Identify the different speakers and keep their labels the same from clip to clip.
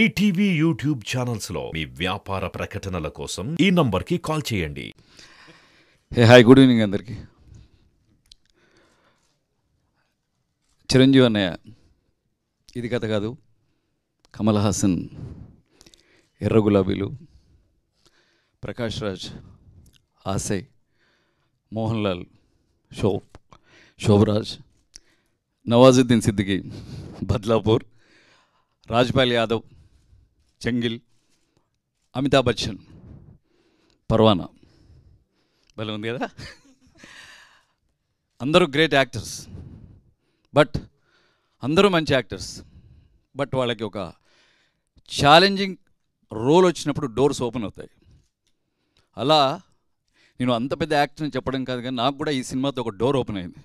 Speaker 1: ETV YouTube ఛానల్స్లో మీ వ్యాపార ప్రకటనల కోసం ఈ కి కాల్ చేయండి హాయ్ గుడ్ ఈవినింగ్ అందరికి చిరంజీవి అన్నయ్య ఇది కథ కాదు కమల్ హాసన్ ఎర్ర గులాబీలు ప్రకాష్ రాజ్ ఆసై మోహన్ లాల్ షోబ్ శోభరాజ్ నవాజుద్దీన్ సిద్దికి బద్లాపూర్ రాజ్పాల్ యాదవ్ చెంగిల్ అమితాబ్ బచ్చన్ పర్వానా భలే ఉంది కదా అందరూ గ్రేట్ యాక్టర్స్ బట్ అందరూ మంచి యాక్టర్స్ బట్ వాళ్ళకి ఒక ఛాలెంజింగ్ రోల్ వచ్చినప్పుడు డోర్స్ ఓపెన్ అవుతాయి అలా నేను అంత పెద్ద యాక్టర్ని చెప్పడం కాదు కానీ నాకు కూడా ఈ సినిమాతో ఒక డోర్ ఓపెన్ అయింది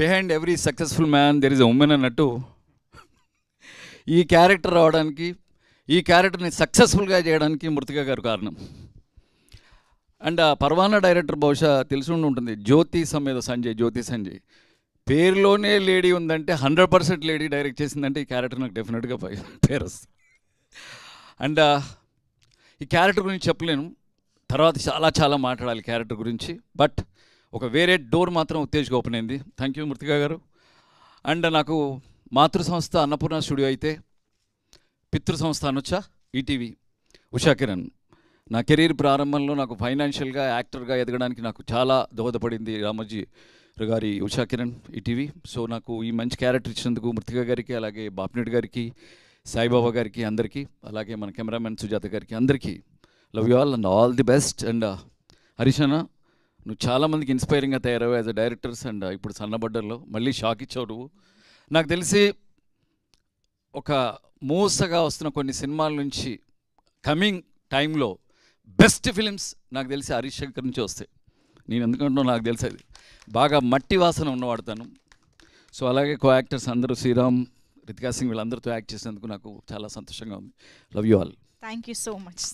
Speaker 1: behind every successful man there is a woman అన్నట్టు ఈ క్యారెక్టర్ రావడానికి ఈ క్యారెక్టర్ని సక్సెస్ఫుల్గా చేయడానికి మృతిక గారు కారణం అండ్ ఆ పర్వానా డైరెక్టర్ బహుశా తెలిసి ఉంటుంది జ్యోతి సమ్మెద సంజయ్ జ్యోతి సంజయ్ పేరులోనే లేడీ ఉందంటే హండ్రెడ్ పర్సెంట్ లేడీ డైరెక్ట్ చేసిందంటే ఈ క్యారెక్టర్ నాకు డెఫినెట్గా పేరు వస్తుంది అండ్ ఈ క్యారెక్టర్ గురించి చెప్పలేను తర్వాత చాలా చాలా మాట్లాడాలి క్యారెక్టర్ గురించి బట్ ఒక వేరే డోర్ మాత్రం ఉత్తేజగా ఓపెన్ అయింది thank you Mruthika garu and నాకు మాతృ సంస్థ అన్నపూర్ణ స్టూడియో అయితే పితృ సంస్థ అనొచ్చా ఈటీవీ ఉషా కిరణ్ నా కెరీర్ ప్రారంభంలో నాకు ఫైనాన్షియల్గా యాక్టర్గా ఎదగడానికి నాకు చాలా దోహదపడింది రామోజీ గారి ఉషా కిరణ్ ఈటీవీ సో నాకు ఈ మంచి క్యారెక్టర్ ఇచ్చినందుకు మృతిక గారికి అలాగే బాప్నేట్ గారికి సాయిబాబా గారికి అందరికీ అలాగే మన కెమెరామెన్ సుజాత గారికి అందరికీ love you all and all the best and uh, హరిషణ నువ్వు చాలామందికి ఇన్స్పైరింగ్గా తయారవు as a directors and uh, ఇప్పుడు సన్నబడ్డల్లో మళ్ళీ షాక్ ఇచ్చావు నువ్వు నాకు తెలిసి ఒక మూసగా వస్తున్న కొన్ని సినిమాల నుంచి కమింగ్ టైంలో బెస్ట్ ఫిలిమ్స్ నాకు తెలిసి హరీష్ శంకర్ నుంచి వస్తాయి నేను ఎందుకంటున్నా నాకు తెలిసేది బాగా మట్టి వాసన ఉన్నవాడుతాను సో అలాగే కో యాక్టర్స్ అందరూ శ్రీరామ్ రితికా సింగ్ వీళ్ళందరితో యాక్ట్ చేసినందుకు నాకు చాలా సంతోషంగా ఉంది love you all thank you so much